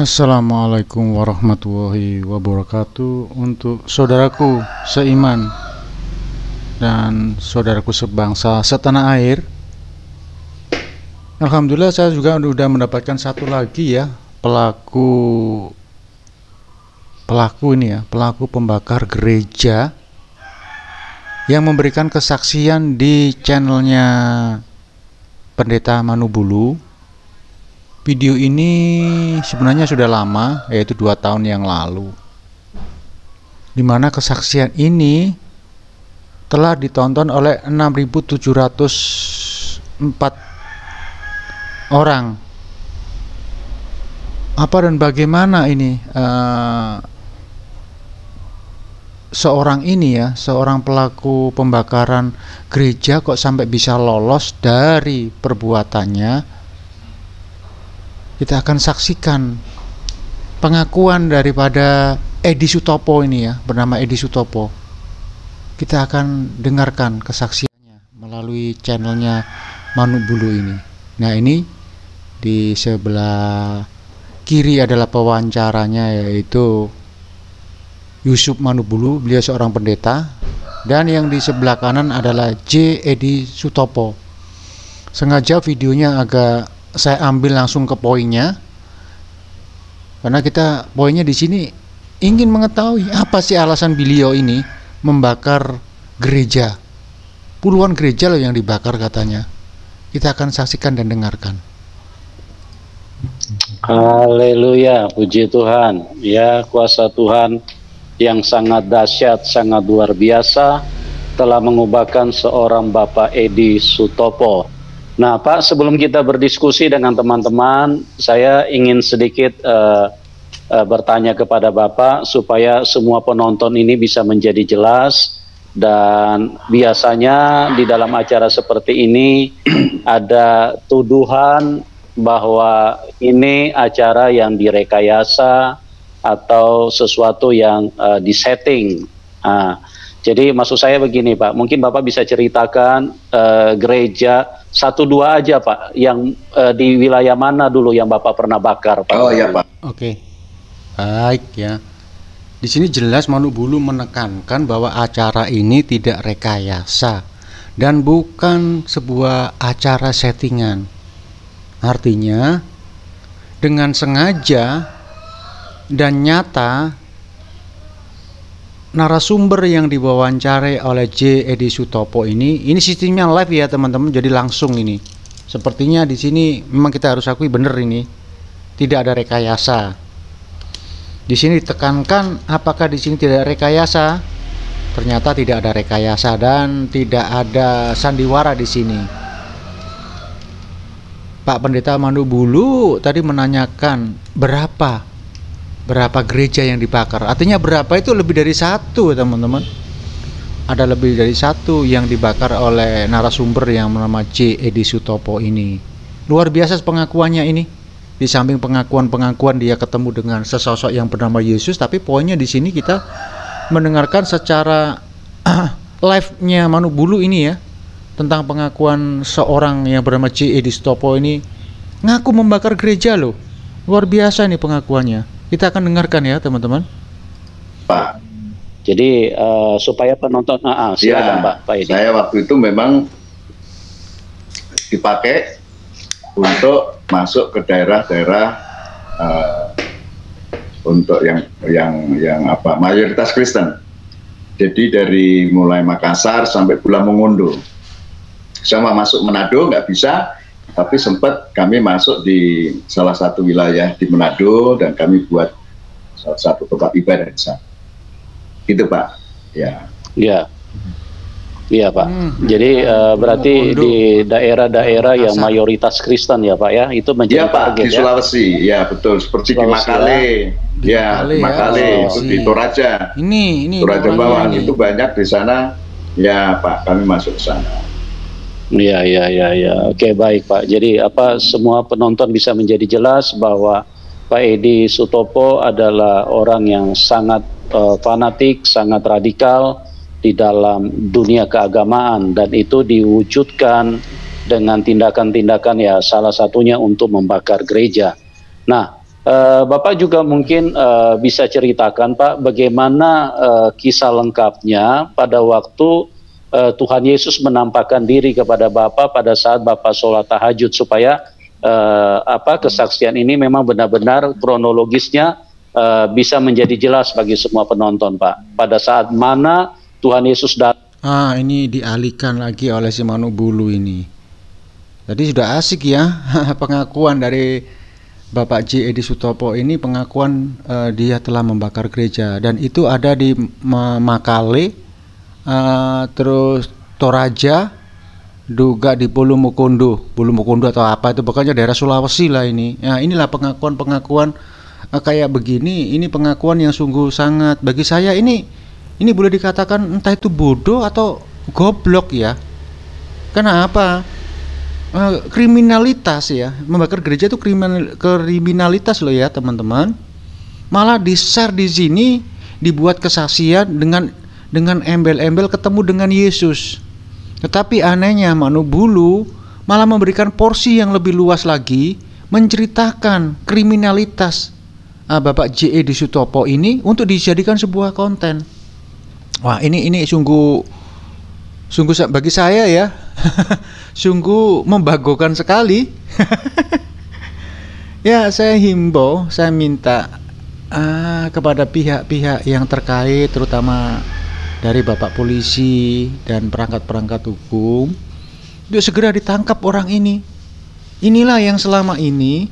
Assalamualaikum warahmatullahi wabarakatuh untuk saudaraku seiman dan saudaraku sebangsa setanah air Alhamdulillah saya juga sudah mendapatkan satu lagi ya pelaku pelaku ini ya pelaku pembakar gereja yang memberikan kesaksian di channelnya Pendeta Manubulu Video ini sebenarnya sudah lama, yaitu dua tahun yang lalu. Dimana kesaksian ini telah ditonton oleh 6.704 orang. Apa dan bagaimana ini uh, seorang ini ya, seorang pelaku pembakaran gereja kok sampai bisa lolos dari perbuatannya? kita akan saksikan pengakuan daripada Edi Sutopo ini ya, bernama Edi Sutopo. Kita akan dengarkan kesaksiannya melalui channelnya Manuk Bulu ini. Nah ini di sebelah kiri adalah pewawancaranya yaitu Yusuf Bulu, beliau seorang pendeta dan yang di sebelah kanan adalah J. Edi Sutopo sengaja videonya agak saya ambil langsung ke poinnya karena kita poinnya di sini ingin mengetahui apa sih alasan beliau ini membakar gereja puluhan gereja loh yang dibakar katanya kita akan saksikan dan dengarkan Haleluya puji Tuhan ya kuasa Tuhan yang sangat dahsyat sangat luar biasa telah mengubahkan seorang Bapak Edi Sutopo Nah, Pak, sebelum kita berdiskusi dengan teman-teman, saya ingin sedikit uh, uh, bertanya kepada Bapak supaya semua penonton ini bisa menjadi jelas dan biasanya di dalam acara seperti ini ada tuduhan bahwa ini acara yang direkayasa atau sesuatu yang uh, disetting. Nah, jadi maksud saya begini Pak, mungkin Bapak bisa ceritakan uh, gereja satu dua aja Pak, yang uh, di wilayah mana dulu yang Bapak pernah bakar Pak? Oh iya Pak. Oke, baik ya. Di sini jelas Bulu menekankan bahwa acara ini tidak rekayasa dan bukan sebuah acara settingan. Artinya, dengan sengaja dan nyata narasumber yang diwawancarai oleh J Edi Sutopo ini, ini sistemnya live ya teman-teman, jadi langsung ini. Sepertinya di sini memang kita harus akui benar ini, tidak ada rekayasa. Di sini ditekankan apakah di sini tidak ada rekayasa? Ternyata tidak ada rekayasa dan tidak ada sandiwara di sini. Pak Pendeta Mandu Bulu tadi menanyakan berapa berapa gereja yang dibakar artinya berapa itu lebih dari satu teman-teman ada lebih dari satu yang dibakar oleh narasumber yang bernama C. Edi Sutopo ini luar biasa pengakuannya ini di samping pengakuan-pengakuan dia ketemu dengan sesosok yang bernama Yesus tapi poinnya di sini kita mendengarkan secara live-nya Manu Bulu ini ya tentang pengakuan seorang yang bernama C. Edi Sutopo ini ngaku membakar gereja loh luar biasa nih pengakuannya kita akan dengarkan ya teman-teman. Pak. Jadi uh, supaya penonton, ah, ah ya, Pak. Pak ini. Saya waktu itu memang dipakai untuk masuk ke daerah-daerah uh, untuk yang yang yang apa mayoritas Kristen. Jadi dari mulai Makassar sampai Pulau Mengunduh. Sama masuk Manado nggak bisa, tapi sempat kami masuk di salah satu wilayah di Manado dan kami buat salah satu tempat ibadah di sana. Itu Pak. Ya. Iya. Iya Pak. Hmm. Jadi uh, berarti di daerah-daerah yang mayoritas Kristen ya Pak ya, itu menjadi ya, Pak, target di ya? Sulawesi. Ya, ya betul. Seperti Sulawesi, di Makale. Ya, di iya, Makale, ya. Oh, itu di iya. Toraja. Ini, ini Toraja bawah itu banyak di sana. Ya Pak, kami masuk ke sana. Iya, iya, iya, iya. Oke, baik Pak. Jadi apa semua penonton bisa menjadi jelas bahwa Pak Edi Sutopo adalah orang yang sangat uh, fanatik, sangat radikal di dalam dunia keagamaan dan itu diwujudkan dengan tindakan-tindakan ya salah satunya untuk membakar gereja. Nah, uh, Bapak juga mungkin uh, bisa ceritakan Pak bagaimana uh, kisah lengkapnya pada waktu uh, Tuhan Yesus menampakkan diri kepada bapak pada saat bapak sholat tahajud supaya uh, apa kesaksian ini memang benar-benar kronologisnya uh, bisa menjadi jelas bagi semua penonton Pak. Pada saat mana Tuhan Yesus datang. Ah ini dialihkan lagi oleh si Manu Bulu ini. Jadi sudah asik ya pengakuan dari Bapak J. Edi Sutopo ini pengakuan uh, dia telah membakar gereja dan itu ada di makale Eh, terus Toraja Duga di Pulau Mukondo atau apa itu pokoknya daerah Sulawesi lah ini. Nah, inilah pengakuan-pengakuan uh, kayak begini, ini pengakuan yang sungguh sangat bagi saya ini ini boleh dikatakan entah itu bodoh atau goblok ya. Kenapa? Uh, kriminalitas ya. Membakar gereja itu kriminal, kriminalitas loh ya, teman-teman. Malah di-share di sini dibuat kesaksian dengan dengan embel-embel ketemu dengan Yesus. Tetapi anehnya Manubulu malah memberikan porsi yang lebih luas lagi menceritakan kriminalitas uh, Bapak JE di Sutopo ini untuk dijadikan sebuah konten. Wah, ini ini sungguh sungguh bagi saya ya. sungguh membagokan sekali. ya, saya himbau, saya minta uh, kepada pihak-pihak yang terkait terutama dari bapak polisi dan perangkat-perangkat hukum yuk segera ditangkap orang ini inilah yang selama ini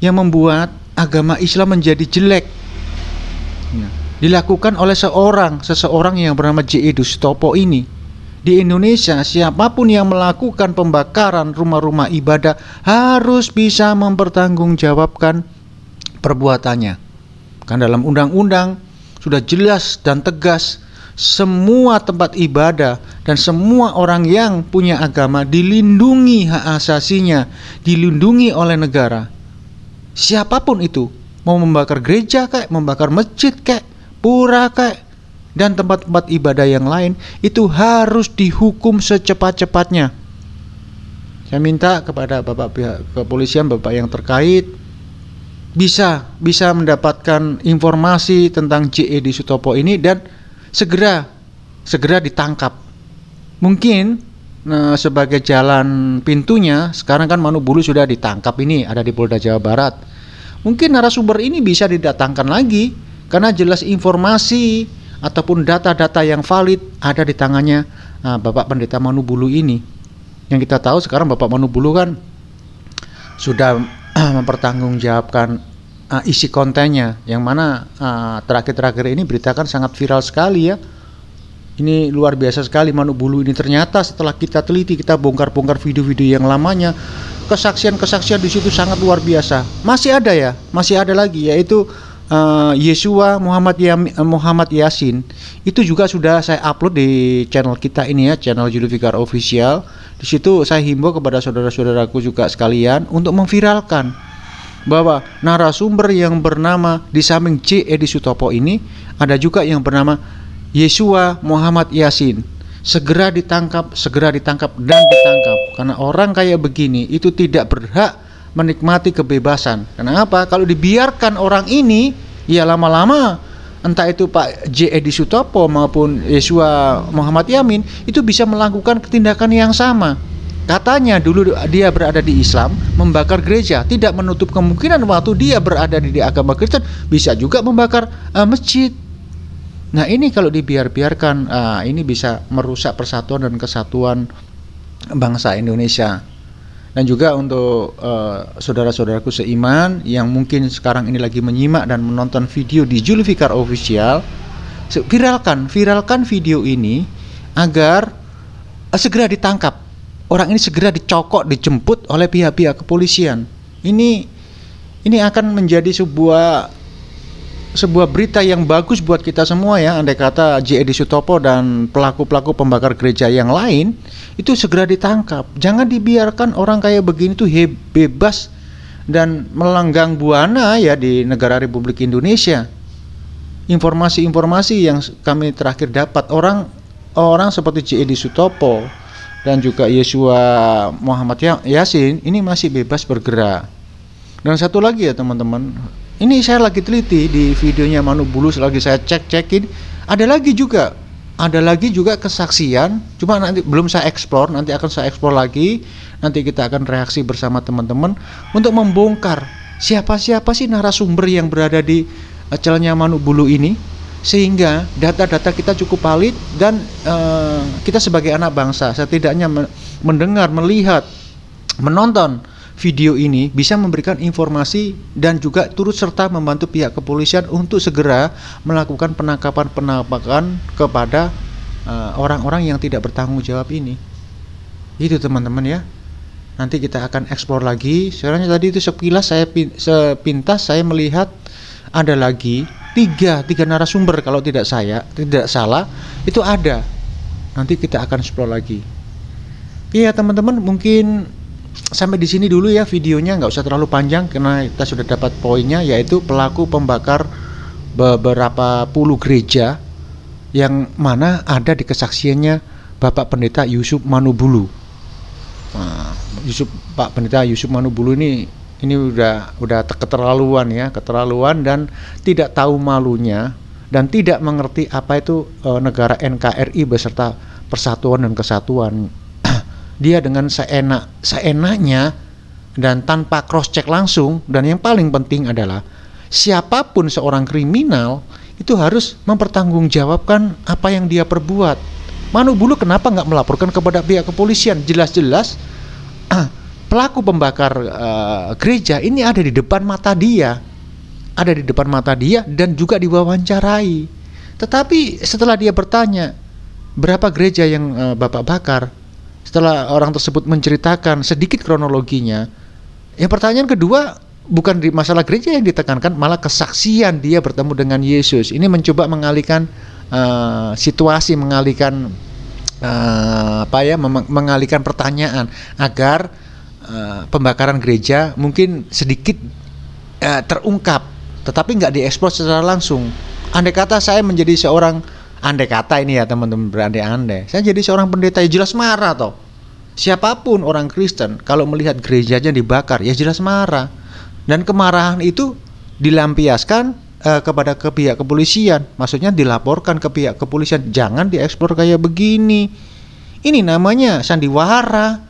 yang membuat agama Islam menjadi jelek ya. dilakukan oleh seorang seseorang yang bernama J.E. Dustopo ini di Indonesia siapapun yang melakukan pembakaran rumah-rumah ibadah harus bisa mempertanggungjawabkan perbuatannya. Kan dalam undang-undang sudah jelas dan tegas semua tempat ibadah dan semua orang yang punya agama dilindungi hak asasinya, dilindungi oleh negara. Siapapun itu, mau membakar gereja kayak, membakar masjid kayak, pura kayak, dan tempat-tempat ibadah yang lain itu harus dihukum secepat-cepatnya. Saya minta kepada Bapak pihak kepolisian, Bapak yang terkait bisa bisa mendapatkan informasi tentang JE di Sutopo ini dan segera segera ditangkap. Mungkin nah, sebagai jalan pintunya sekarang kan Manubulu sudah ditangkap ini ada di Polda Jawa Barat. Mungkin narasumber ini bisa didatangkan lagi karena jelas informasi ataupun data-data yang valid ada di tangannya nah, Bapak Pendeta Manubulu ini. Yang kita tahu sekarang Bapak Manubulu kan sudah mempertanggungjawabkan uh, isi kontennya yang mana ah, terakhir-terakhir uh, ini berita kan sangat viral sekali ya ini luar biasa sekali manuk bulu ini ternyata setelah kita teliti kita bongkar-bongkar video-video yang lamanya kesaksian-kesaksian di situ sangat luar biasa masih ada ya masih ada lagi yaitu uh, Yesua Muhammad Yam, eh, Muhammad Yasin itu juga sudah saya upload di channel kita ini ya channel Julifikar official di situ saya himbau kepada saudara-saudaraku juga sekalian untuk memviralkan bahwa narasumber yang bernama di samping C. Edi Sutopo ini ada juga yang bernama Yesua Muhammad Yasin segera ditangkap, segera ditangkap dan ditangkap karena orang kayak begini itu tidak berhak menikmati kebebasan. Kenapa? Kalau dibiarkan orang ini ya lama-lama entah itu Pak J. Edi Sutopo maupun Yesua Muhammad Yamin itu bisa melakukan ketindakan yang sama Katanya dulu dia berada di Islam, membakar gereja, tidak menutup kemungkinan waktu dia berada di, agama Kristen bisa juga membakar uh, masjid. Nah, ini kalau dibiar-biarkan uh, ini bisa merusak persatuan dan kesatuan bangsa Indonesia. Dan juga untuk uh, saudara-saudaraku seiman yang mungkin sekarang ini lagi menyimak dan menonton video di Julfikar Official, viralkan, viralkan video ini agar uh, segera ditangkap orang ini segera dicokok, dijemput oleh pihak-pihak kepolisian. Ini ini akan menjadi sebuah sebuah berita yang bagus buat kita semua ya andai kata J.E.D. Sutopo dan pelaku-pelaku pembakar gereja yang lain itu segera ditangkap jangan dibiarkan orang kayak begini tuh he bebas dan melanggang buana ya di negara Republik Indonesia informasi-informasi yang kami terakhir dapat orang orang seperti J.E.D. Sutopo dan juga Yesua Muhammad ya- Yasin ini masih bebas bergerak. Dan satu lagi ya teman-teman, ini saya lagi teliti di videonya Manu Bulus lagi saya cek-cekin, ada lagi juga ada lagi juga kesaksian, cuma nanti belum saya eksplor, nanti akan saya eksplor lagi, nanti kita akan reaksi bersama teman-teman untuk membongkar siapa-siapa sih narasumber yang berada di eh, celnya Manu Bulu ini sehingga data-data kita cukup valid dan uh, kita sebagai anak bangsa setidaknya mendengar, melihat, menonton video ini bisa memberikan informasi dan juga turut serta membantu pihak kepolisian untuk segera melakukan penangkapan-penangkapan kepada eh, orang-orang uh, yang tidak bertanggung jawab ini. Itu teman-teman ya. Nanti kita akan eksplor lagi. Sebenarnya tadi itu sekilas saya sepintas saya melihat ada lagi tiga tiga narasumber kalau tidak saya tidak salah itu ada nanti kita akan explore lagi iya teman-teman mungkin sampai di sini dulu ya videonya nggak usah terlalu panjang karena kita sudah dapat poinnya yaitu pelaku pembakar beberapa puluh gereja yang mana ada di kesaksiannya Bapak Pendeta Yusuf Manubulu. Nah, Yusuf Pak Pendeta Yusuf Manubulu ini ini udah udah keterlaluan ya, keterlaluan dan tidak tahu malunya dan tidak mengerti apa itu e, negara NKRI beserta persatuan dan kesatuan. Dia dengan seenak seenaknya dan tanpa cross check langsung dan yang paling penting adalah siapapun seorang kriminal itu harus mempertanggungjawabkan apa yang dia perbuat. Manu Bulu kenapa nggak melaporkan kepada pihak kepolisian? Jelas-jelas pelaku pembakar uh, gereja ini ada di depan mata dia, ada di depan mata dia dan juga diwawancarai. Tetapi setelah dia bertanya, berapa gereja yang uh, Bapak bakar? Setelah orang tersebut menceritakan sedikit kronologinya, yang pertanyaan kedua bukan di masalah gereja yang ditekankan, malah kesaksian dia bertemu dengan Yesus. Ini mencoba mengalihkan uh, situasi, mengalihkan uh, apa ya, mengalihkan pertanyaan agar uh, pembakaran gereja mungkin sedikit uh, terungkap, tetapi nggak diekspos secara langsung. Andai kata saya menjadi seorang andai kata ini ya teman-teman berandai-andai saya jadi seorang pendeta ya jelas marah toh siapapun orang Kristen kalau melihat gerejanya dibakar ya jelas marah dan kemarahan itu dilampiaskan eh, kepada ke pihak kepolisian maksudnya dilaporkan ke pihak kepolisian jangan diekspor kayak begini ini namanya sandiwara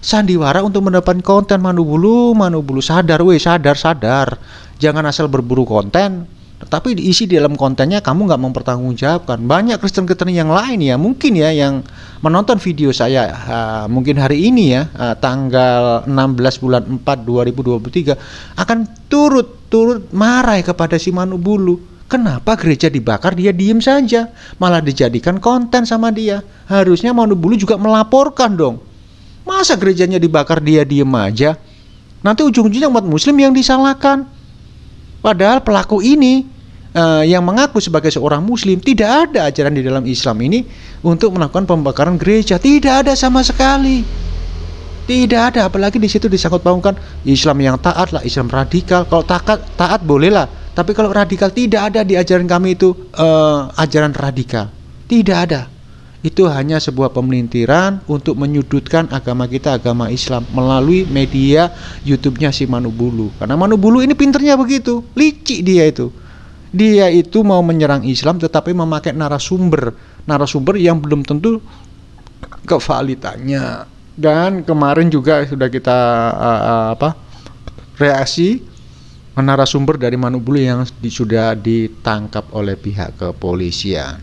sandiwara untuk mendapatkan konten manu bulu manu bulu sadar weh sadar sadar jangan asal berburu konten tapi diisi di dalam kontennya kamu nggak mempertanggungjawabkan. Banyak Kristen-Kristen yang lain ya, mungkin ya yang menonton video saya uh, mungkin hari ini ya, uh, tanggal 16 bulan 4 2023 akan turut-turut marah kepada si Manubulu. Kenapa gereja dibakar dia diem saja, malah dijadikan konten sama dia. Harusnya Manubulu juga melaporkan dong. Masa gerejanya dibakar dia diem aja? Nanti ujung-ujungnya umat muslim yang disalahkan. Padahal pelaku ini Eh, yang mengaku sebagai seorang muslim tidak ada ajaran di dalam Islam ini untuk melakukan pembakaran gereja tidak ada sama sekali tidak ada apalagi di situ disangkut pautkan Islam yang taat lah Islam radikal kalau taat taat bolehlah tapi kalau radikal tidak ada di ajaran kami itu uh, ajaran radikal tidak ada itu hanya sebuah pemelintiran untuk menyudutkan agama kita agama Islam melalui media YouTube-nya si Manubulu karena Manubulu ini pinternya begitu licik dia itu dia itu mau menyerang Islam tetapi memakai narasumber narasumber yang belum tentu kevalitanya dan kemarin juga sudah kita apa reaksi narasumber dari Manubuli yang di, sudah ditangkap oleh pihak kepolisian.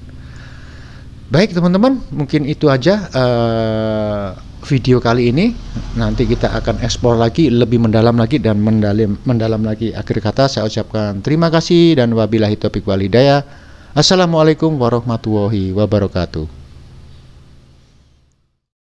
Baik teman-teman, mungkin itu aja. Uh, video kali ini nanti kita akan ekspor lagi lebih mendalam lagi dan mendalim mendalam lagi akhir kata saya ucapkan terima kasih dan wabillahi taufiq walhidayah assalamualaikum warahmatullahi wabarakatuh